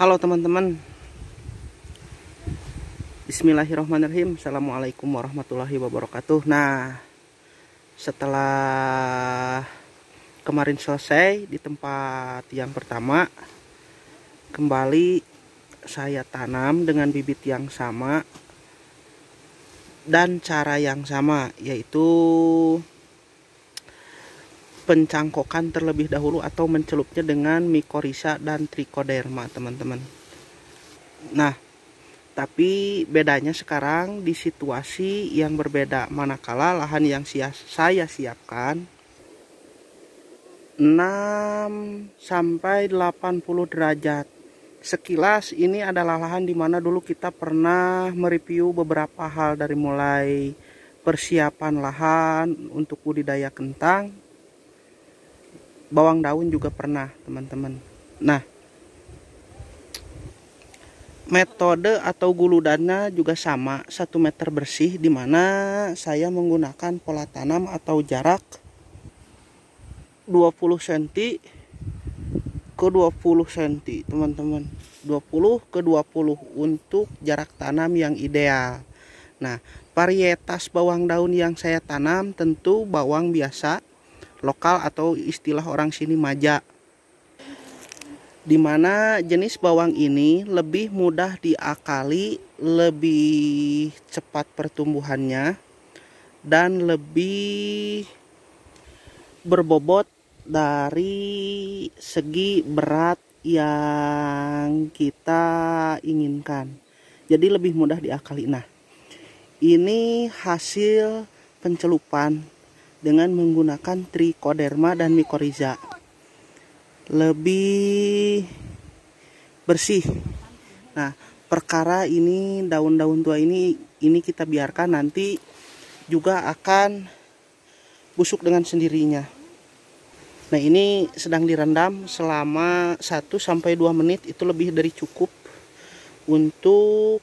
Halo teman-teman Bismillahirrahmanirrahim Assalamualaikum warahmatullahi wabarakatuh Nah Setelah Kemarin selesai di tempat yang pertama Kembali Saya tanam dengan bibit yang sama Dan cara yang sama Yaitu pencangkokan terlebih dahulu atau mencelupnya dengan mikorisa dan trichoderma teman-teman nah tapi bedanya sekarang di situasi yang berbeda manakala lahan yang saya siapkan 6 sampai 80 derajat. Sekilas ini adalah lahan di mana dulu kita pernah mereview beberapa hal dari mulai persiapan lahan untuk budidaya kentang, bawang daun juga pernah teman-teman nah metode atau guludannya juga sama satu meter bersih dimana saya menggunakan pola tanam atau jarak 20 cm ke 20 cm teman-teman 20 ke 20 untuk jarak tanam yang ideal nah varietas bawang daun yang saya tanam tentu bawang biasa lokal atau istilah orang sini maja. dimana jenis bawang ini lebih mudah diakali, lebih cepat pertumbuhannya dan lebih berbobot dari segi berat yang kita inginkan. Jadi lebih mudah diakali. Nah, ini hasil pencelupan dengan menggunakan trichoderma dan mikoriza. Lebih bersih. Nah, perkara ini daun-daun tua ini ini kita biarkan nanti juga akan busuk dengan sendirinya. Nah, ini sedang direndam selama 1 sampai 2 menit itu lebih dari cukup untuk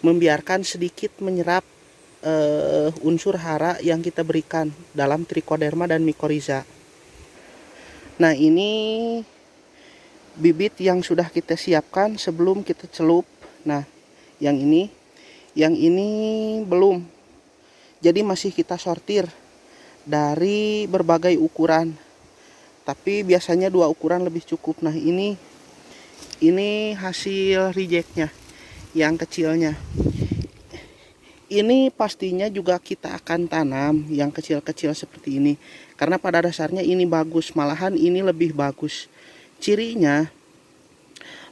membiarkan sedikit menyerap uh, unsur hara yang kita berikan dalam trichoderma dan mikoriza. Nah, ini bibit yang sudah kita siapkan sebelum kita celup. Nah, yang ini, yang ini belum. Jadi masih kita sortir dari berbagai ukuran. Tapi biasanya dua ukuran lebih cukup. Nah, ini ini hasil rejectnya yang kecilnya ini pastinya juga kita akan tanam yang kecil-kecil seperti ini karena pada dasarnya ini bagus malahan ini lebih bagus cirinya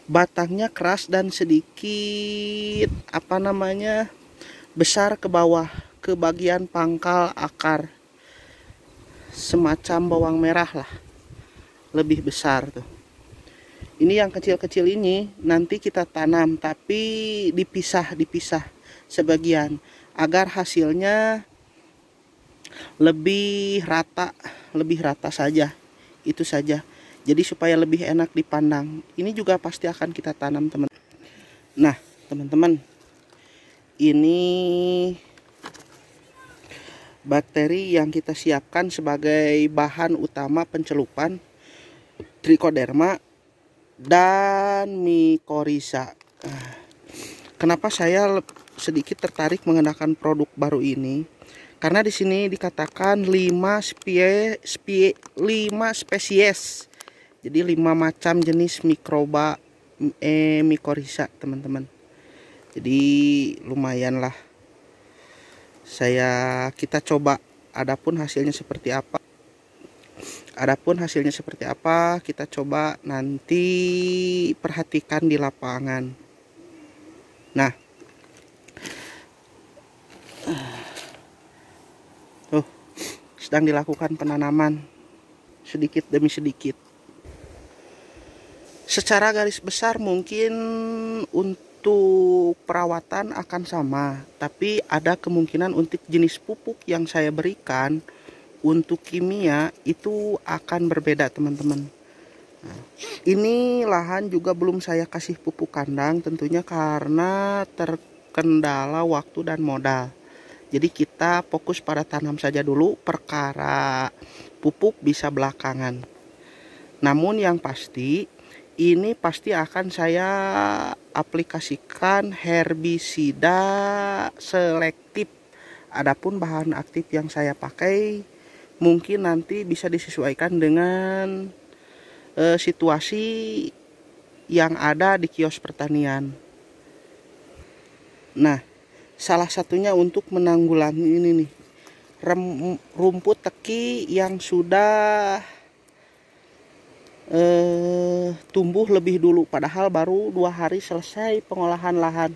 batangnya keras dan sedikit apa namanya besar ke bawah ke bagian pangkal akar semacam bawang merah lah lebih besar tuh ini yang kecil-kecil ini nanti kita tanam tapi dipisah dipisah sebagian agar hasilnya lebih rata, lebih rata saja. Itu saja. Jadi supaya lebih enak dipandang. Ini juga pasti akan kita tanam, teman. Nah, teman-teman. Ini bakteri yang kita siapkan sebagai bahan utama pencelupan trichoderma dan mikorisa ah, Kenapa saya sedikit tertarik mengenakan produk baru ini karena di sini dikatakan 5 spie, spie 5 spesies. Jadi 5 macam jenis mikroba eh mikorisa, teman-teman. Jadi lumayan lah. Saya kita coba adapun hasilnya seperti apa. Adapun hasilnya seperti apa, kita coba nanti perhatikan di lapangan. Nah, sedang dilakukan penanaman sedikit demi sedikit. Secara garis besar mungkin untuk perawatan akan sama, tapi ada kemungkinan untuk jenis pupuk yang saya berikan untuk kimia itu akan berbeda teman-teman. Nah, ini lahan juga belum saya kasih pupuk kandang tentunya karena terkendala waktu dan modal jadi kita fokus pada tanam saja dulu, perkara pupuk bisa belakangan. Namun yang pasti ini pasti akan saya aplikasikan herbisida selektif. Adapun bahan aktif yang saya pakai mungkin nanti bisa disesuaikan dengan e, situasi yang ada di kios pertanian. Nah, salah satunya untuk menanggulangi ini nih rem, rumput teki yang sudah eh, tumbuh lebih dulu padahal baru dua hari selesai pengolahan lahan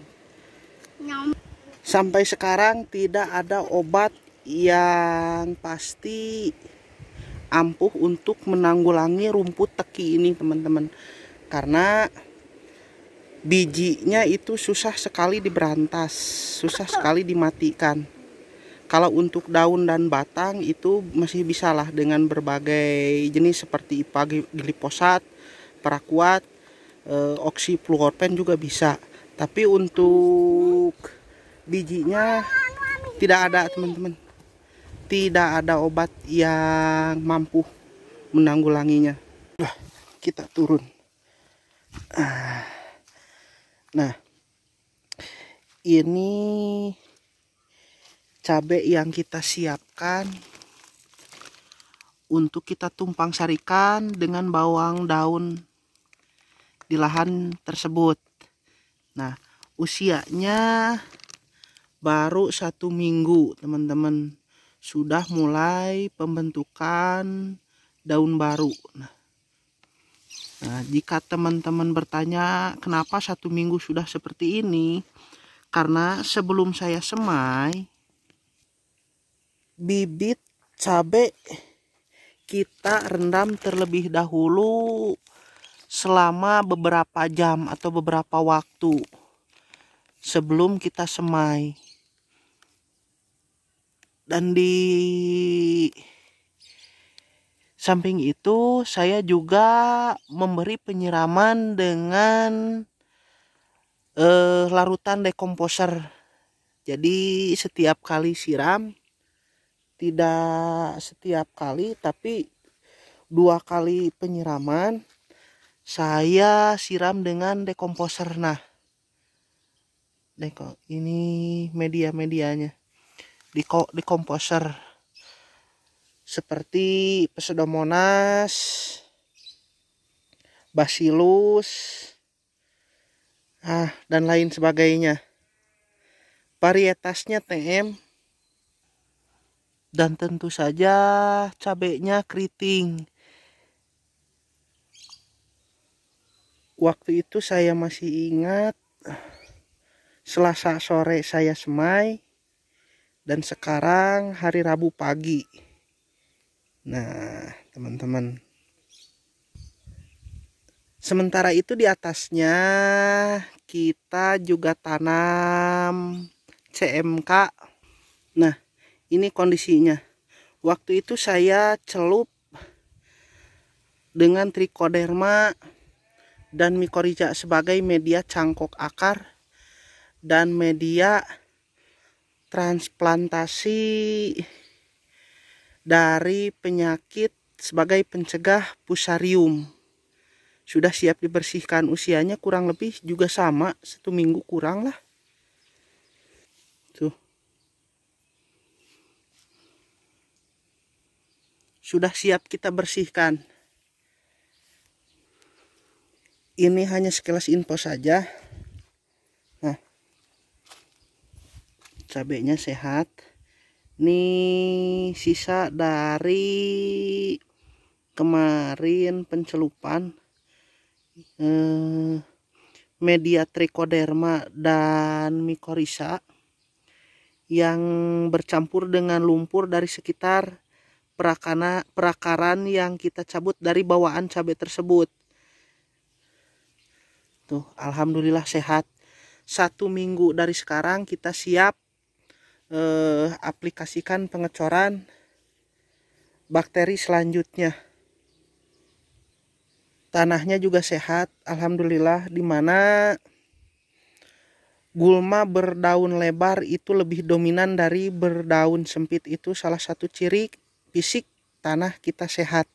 sampai sekarang tidak ada obat yang pasti ampuh untuk menanggulangi rumput teki ini teman-teman karena bijinya itu susah sekali diberantas, susah sekali dimatikan. Kalau untuk daun dan batang itu masih bisalah dengan berbagai jenis seperti IPA gliposat perakuat, e, eh, oksifluorpen juga bisa. Tapi untuk bijinya tidak ada teman-teman. Tidak ada obat yang mampu menanggulanginya. kita turun. Ah. Nah, ini cabai yang kita siapkan untuk kita tumpang sarikan dengan bawang daun di lahan tersebut. Nah, usianya baru satu minggu, teman-teman. Sudah mulai pembentukan daun baru. Nah, Nah, jika teman-teman bertanya kenapa satu minggu sudah seperti ini, karena sebelum saya semai, bibit cabai kita rendam terlebih dahulu selama beberapa jam atau beberapa waktu sebelum kita semai. Dan di Samping itu saya juga memberi penyiraman dengan eh, larutan dekomposer. Jadi setiap kali siram tidak setiap kali tapi dua kali penyiraman saya siram dengan dekomposer nah ini media-medianya di dekomposer seperti Pseudomonas, basilus ah, dan lain sebagainya. Varietasnya TM dan tentu saja cabenya keriting. Waktu itu saya masih ingat Selasa sore saya semai dan sekarang hari Rabu pagi. Nah, teman-teman. Sementara itu di atasnya kita juga tanam CMK. Nah, ini kondisinya. Waktu itu saya celup dengan trichoderma dan mikorija sebagai media cangkok akar dan media transplantasi dari penyakit sebagai pencegah pusarium. Sudah siap dibersihkan usianya kurang lebih juga sama, satu minggu kurang lah. Tuh. Sudah siap kita bersihkan. Ini hanya sekilas info saja. Nah. Cabenya sehat. Ini sisa dari kemarin pencelupan eh, media trichoderma dan mikorisa yang bercampur dengan lumpur dari sekitar perakana, perakaran yang kita cabut dari bawaan cabai tersebut. Tuh, alhamdulillah sehat. Satu minggu dari sekarang kita siap eh, aplikasikan pengecoran bakteri selanjutnya tanahnya juga sehat alhamdulillah di mana gulma berdaun lebar itu lebih dominan dari berdaun sempit itu salah satu ciri fisik tanah kita sehat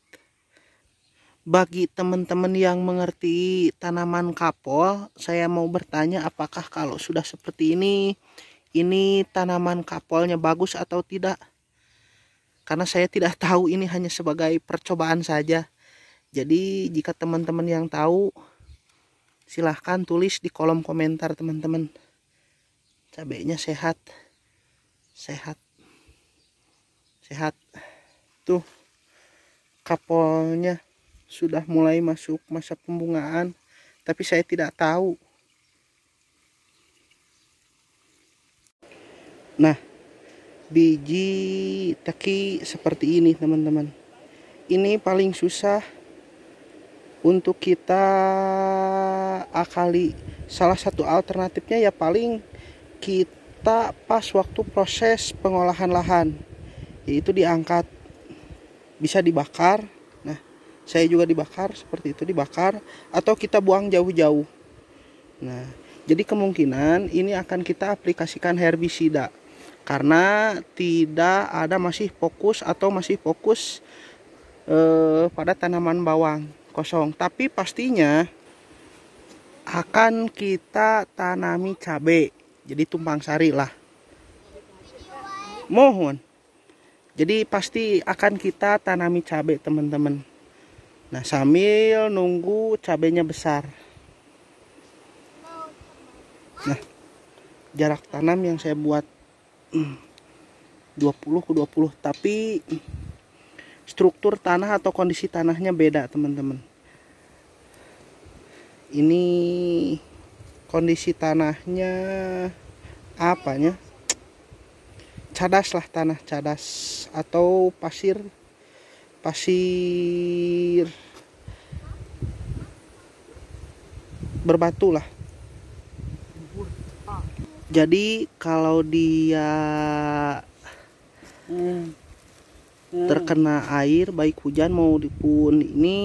bagi teman-teman yang mengerti tanaman kapol saya mau bertanya apakah kalau sudah seperti ini ini tanaman kapolnya bagus atau tidak karena saya tidak tahu ini hanya sebagai percobaan saja jadi jika teman-teman yang tahu silahkan tulis di kolom komentar teman-teman cabenya sehat sehat sehat tuh kapolnya sudah mulai masuk masa pembungaan tapi saya tidak tahu Nah, biji teki seperti ini teman-teman. Ini paling susah untuk kita akali. Salah satu alternatifnya ya paling kita pas waktu proses pengolahan lahan. Yaitu diangkat, bisa dibakar. Nah, saya juga dibakar seperti itu dibakar atau kita buang jauh-jauh. Nah, jadi kemungkinan ini akan kita aplikasikan herbisida karena tidak ada masih fokus atau masih fokus eh, pada tanaman bawang kosong tapi pastinya akan kita tanami cabai jadi tumpang sari lah mohon jadi pasti akan kita tanami cabai teman-teman nah sambil nunggu cabenya besar nah jarak tanam yang saya buat 20 ke 20 tapi struktur tanah atau kondisi tanahnya beda teman-teman ini kondisi tanahnya apanya cadas lah tanah cadas atau pasir pasir berbatu lah jadi kalau dia hmm. terkena air baik hujan maupun ini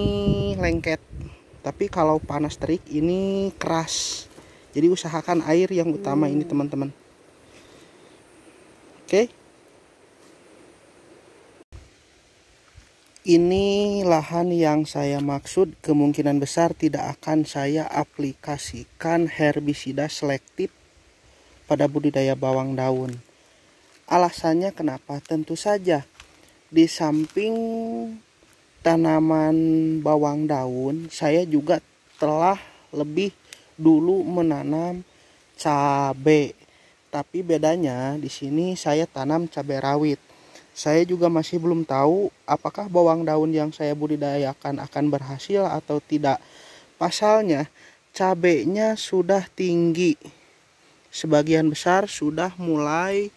lengket tapi kalau panas terik ini keras jadi usahakan air yang utama hmm. ini teman-teman oke okay? Ini lahan yang saya maksud kemungkinan besar tidak akan saya aplikasikan herbisida selektif pada budidaya bawang daun. Alasannya kenapa? Tentu saja di samping tanaman bawang daun, saya juga telah lebih dulu menanam cabe. Tapi bedanya di sini saya tanam cabai rawit. Saya juga masih belum tahu apakah bawang daun yang saya budidayakan akan berhasil atau tidak. Pasalnya cabenya sudah tinggi sebagian besar sudah mulai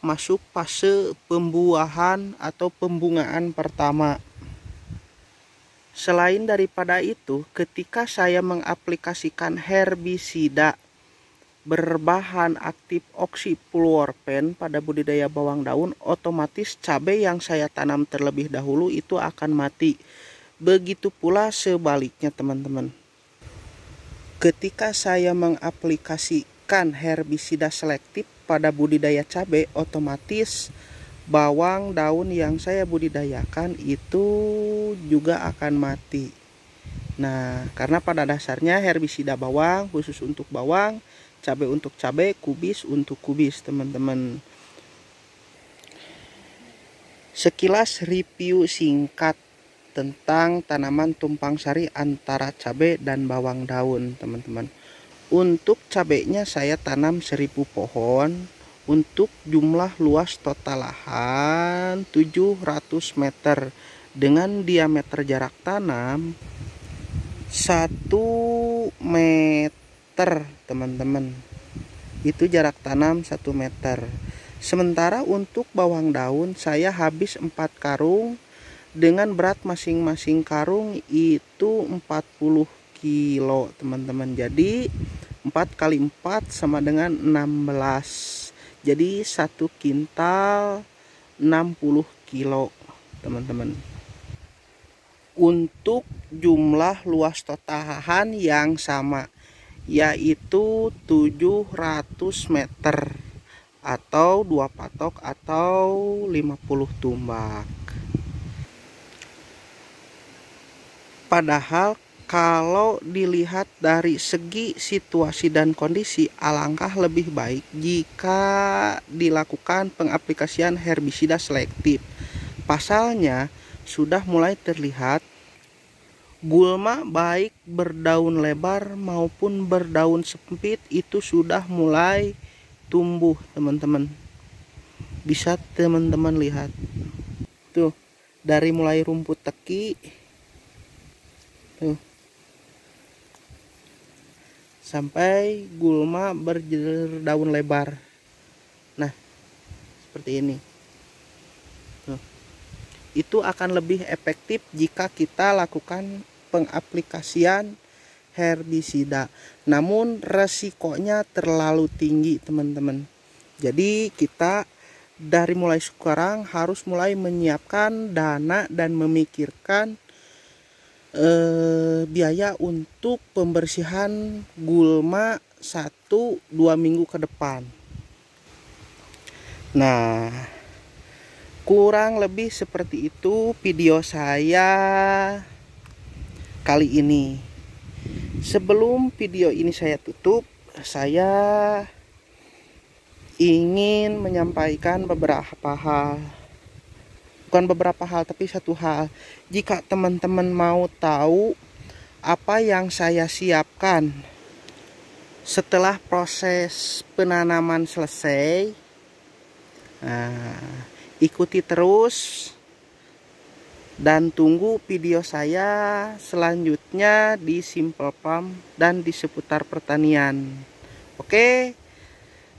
masuk fase pembuahan atau pembungaan pertama. Selain daripada itu, ketika saya mengaplikasikan herbisida berbahan aktif oxyfluorpen pada budidaya bawang daun, otomatis cabai yang saya tanam terlebih dahulu itu akan mati. Begitu pula sebaliknya teman-teman. Ketika saya mengaplikasi menggunakan herbisida selektif pada budidaya cabai otomatis bawang daun yang saya budidayakan itu juga akan mati nah karena pada dasarnya herbisida bawang khusus untuk bawang cabai untuk cabai kubis untuk kubis teman-teman sekilas review singkat tentang tanaman tumpang sari antara cabai dan bawang daun teman-teman untuk cabenya saya tanam seribu pohon untuk jumlah luas total lahan 700 meter dengan diameter jarak tanam 1 meter teman-teman itu jarak tanam 1 meter sementara untuk bawang daun saya habis 4 karung dengan berat masing-masing karung itu 40 kilo teman-teman jadi 4 kali 4 sama dengan 16 jadi satu kintal 60 kilo teman-teman untuk jumlah luas totahan yang sama yaitu 700 meter atau dua patok atau 50 tumbak padahal kalau dilihat dari segi situasi dan kondisi, alangkah lebih baik jika dilakukan pengaplikasian herbisida selektif. Pasalnya, sudah mulai terlihat gulma baik berdaun lebar maupun berdaun sempit itu sudah mulai tumbuh, teman-teman. Bisa teman-teman lihat. Tuh, dari mulai rumput teki sampai gulma daun lebar nah seperti ini Tuh. itu akan lebih efektif jika kita lakukan pengaplikasian herbisida namun resikonya terlalu tinggi teman-teman jadi kita dari mulai sekarang harus mulai menyiapkan dana dan memikirkan eh, biaya untuk pembersihan gulma satu dua minggu ke depan nah kurang lebih seperti itu video saya kali ini sebelum video ini saya tutup saya ingin menyampaikan beberapa hal bukan beberapa hal tapi satu hal jika teman-teman mau tahu apa yang saya siapkan setelah proses penanaman selesai nah, ikuti terus dan tunggu video saya selanjutnya di Simple Farm dan di seputar pertanian oke okay?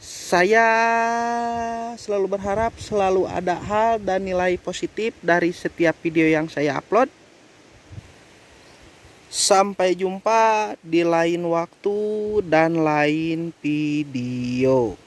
saya selalu berharap selalu ada hal dan nilai positif dari setiap video yang saya upload. Sampai jumpa di lain waktu dan lain video.